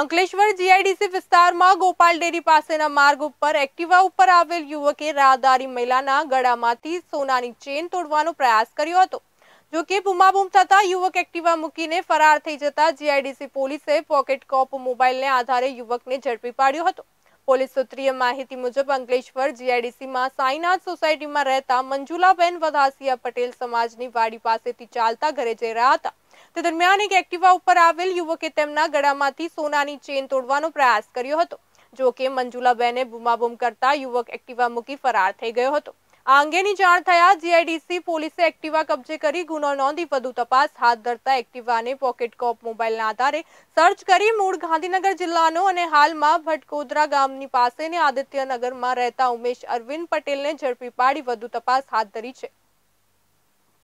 Ankleshwar GIDC વિસ્તારમાં Gopal dairy પાસેના માર્ગ ઉપર એક્ટિવા ઉપર આવેલ યુવકે રાહદારી મહિલાના ગળામાંથી સોનાની ચેન તોડવાનો પ્રયાસ કર્યો હતો જો કે બૂમાબૂમ થતા યુવક એક્ટિવા મૂકીને ફરાર થઈ જતા જીઆઈડીસી પોલીસે પોકેટ કોપ મોબાઈલને આધારે યુવકને ઝડપી પાડ્યો હતો પોલીસ સૂત્રીય માહિતી મુજબ અંકલેશ્વર જીઆઈડીસીમાં સાંઈનાથ સોસાયટીમાં રહેતા મંજુલાબેન વધાસિયા પટેલ સમાજની વાડી પાસેથી ચાલતા ઘરે જઈ રહ્યા હતા તે દરમિયાન એક એક્ટિવા ઉપર આવેલ યુવકે તેમના ગળામાંથી સોનાની ચેન તોડવાનો પ્રયાસ કર્યો હતો જો કે મંજુલાબેને બૂમાબૂમ કરતા યુવક એક્ટિવા મૂકી ફરાર થઈ ગયો હતો આ અંગેની જાણ થયા જીઆઈડીસી પોલીસે એક્ટિવા કબજે કરી ગુનો નોંધી વધુ તપાસ હાથ ધરતા એક્ટિવાને પોકેટ કોપ મોબાઈલના આધારે સર્ચ કરી મૂળ ગાંધીનગર જિલ્લાનો અને હાલમાં ભટકોદરા ગામની પાસેની આદિત્યનગરમાં રહેતા ઉમેશ અરવિંદ પટેલને ઝડપી પાડી વધુ તપાસ હાથ ધરી છે